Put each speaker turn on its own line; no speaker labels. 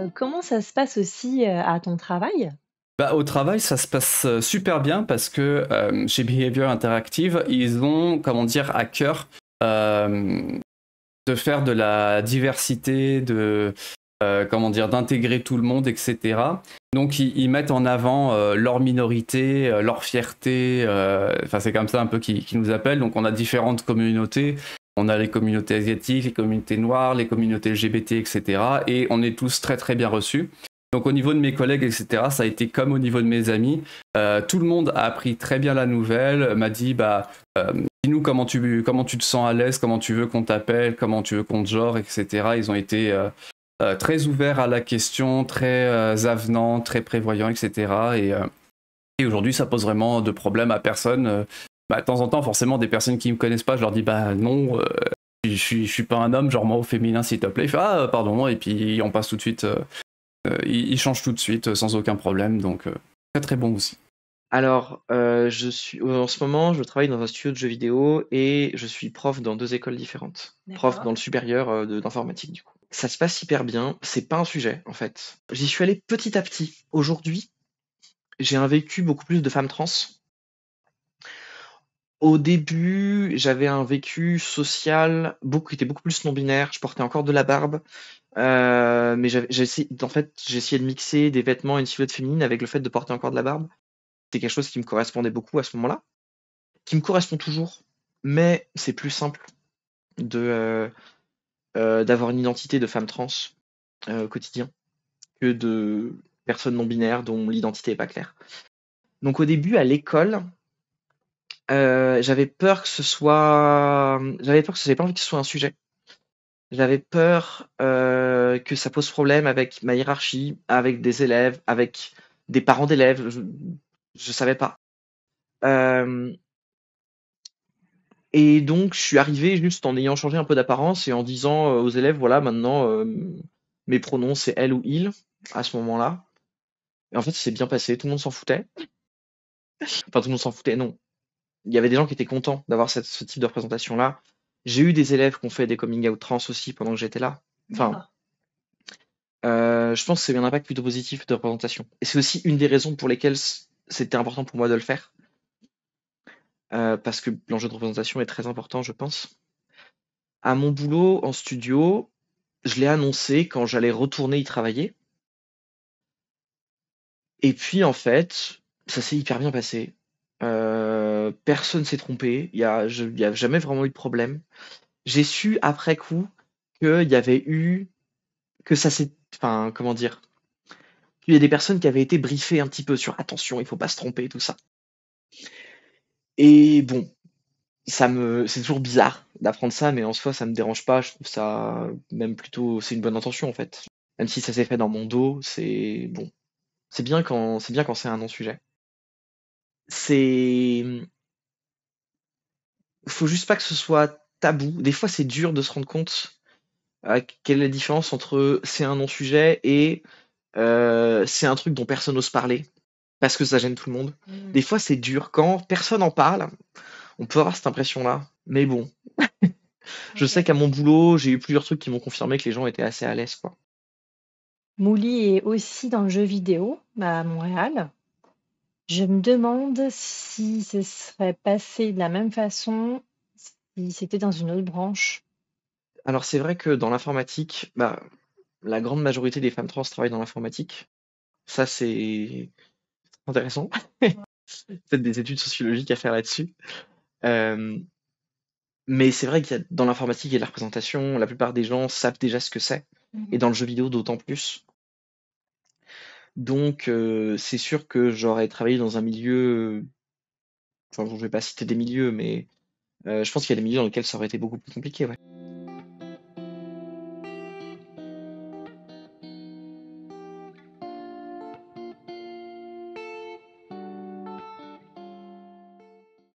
Euh, comment ça se passe aussi euh, à ton travail
bah, au travail, ça se passe euh, super bien parce que chez Behavior Interactive, ils ont, comment dire, à cœur de faire de la diversité, de comment dire, d'intégrer tout le monde, etc. Donc ils, mettent en avant leur minorité, leur fierté. Enfin, c'est comme ça un peu qu'ils nous appellent. Donc on a différentes communautés. On a les communautés asiatiques, les communautés noires, les communautés LGBT, etc. Et on est tous très très bien reçus. Donc au niveau de mes collègues, etc., ça a été comme au niveau de mes amis. Euh, tout le monde a appris très bien la nouvelle, m'a dit, bah, euh, dis-nous comment tu, comment tu te sens à l'aise, comment tu veux qu'on t'appelle, comment tu veux qu'on te genre, etc. Ils ont été euh, très ouverts à la question, très avenants, très prévoyants, etc. Et, aujourd'hui, ça pose vraiment de problème à personne bah, de temps en temps, forcément, des personnes qui me connaissent pas, je leur dis bah non, euh, je, suis, suis pas un homme, genre moi au féminin, s'il te plaît. Ils ah, pardon, et puis on passe tout de suite, euh, euh, il change changent tout de suite sans aucun problème, donc très très bon aussi.
Alors, je suis en ce moment, je travaille dans un studio de jeux vidéo et je suis prof dans deux écoles différentes. Prof dans le supérieur d'informatique, du coup ça se passe hyper bien. C'est pas un sujet, en fait. J'y suis allé petit à petit. Aujourd'hui, j'ai un vécu beaucoup plus de femmes trans au début, j'avais un vécu social beaucoup, qui était beaucoup plus non-binaire. Je portais encore de la barbe. Euh, mais j'essayais, en fait, de mixer des vêtements et une silhouette féminine avec le fait de porter encore de la barbe. C'était quelque chose qui me correspondait beaucoup à ce moment-là, qui me correspond toujours, mais c'est plus simple euh, euh, d'avoir une identité de femme trans au quotidien que de personne non binaire dont l'identité est pas claire. Donc au début, à l'école, euh, j'avais peur que ce soit. J'avais peur que ce soit pas envie soit un sujet. J'avais peur euh, que ça pose problème avec ma hiérarchie, avec des élèves, avec des parents d'élèves. Je, je savais pas. Euh, et donc, je suis arrivé juste en ayant changé un peu d'apparence et en disant aux élèves voilà, maintenant, mes pronoms, c'est elle ou il à ce moment-là. Et en fait, c'est bien passé. Tout le monde s'en foutait. Enfin, tout le monde s'en foutait, non il y avait des gens qui étaient contents d'avoir ce type de représentation-là. J'ai eu des élèves qui ont fait des coming out trans aussi pendant que j'étais là. Enfin, euh, je pense que c'est un impact plutôt positif de représentation. Et c'est aussi une des raisons pour lesquelles c'était important pour moi de le faire. Euh, parce que l'enjeu de représentation est très important, je pense. À mon boulot en studio, je l'ai annoncé quand j'allais retourner y travailler. Et puis, en fait, ça s'est hyper bien passé. Euh, personne s'est trompé. Il n'y a, jamais vraiment eu de problème. J'ai su après coup qu'il y avait eu. que ça s'est. Enfin, comment dire Qu'il y a des personnes qui avaient été briefées un petit peu sur attention, il faut pas se tromper, tout ça. Et bon, ça me, c'est toujours bizarre d'apprendre ça, mais en soi, ça ne me dérange pas. Je trouve ça même plutôt, c'est une bonne intention en fait. Même si ça s'est fait dans mon dos, c'est bon. C'est bien quand, c'est bien quand c'est un non-sujet c'est. Mmh, faut juste pas que ce soit tabou. Des fois, c'est dur de se rendre compte euh, quelle est la différence entre c'est un non-sujet et euh, c'est un truc dont personne n'ose parler parce que ça gêne tout le monde. Mmh. Des fois, c'est dur. Quand personne en parle, on peut avoir cette impression-là. Mais bon, je sais qu'à mon boulot, j'ai eu plusieurs trucs qui m'ont confirmé que les gens étaient assez à l'aise. Mouli est aussi dans le jeu vidéo bah, à Montréal. Je me demande si ce serait passé de la même façon si c'était dans une autre branche. Alors c'est vrai que dans l'informatique, bah, la grande majorité des femmes trans travaillent dans l'informatique. Ça, c'est intéressant. Peut-être des études sociologiques à faire là-dessus. Euh, mais c'est vrai qu'il y dans l'informatique et la représentation, la plupart des gens savent déjà ce que c'est. Et mhm. dans le jeu vidéo, d'autant plus. Donc, c'est sûr que j'aurais travaillé dans un milieu. Enfin, je ne vais pas citer des milieux, mais je pense qu'il y a des milieux dans lesquels ça aurait été beaucoup plus compliqué. Ouais.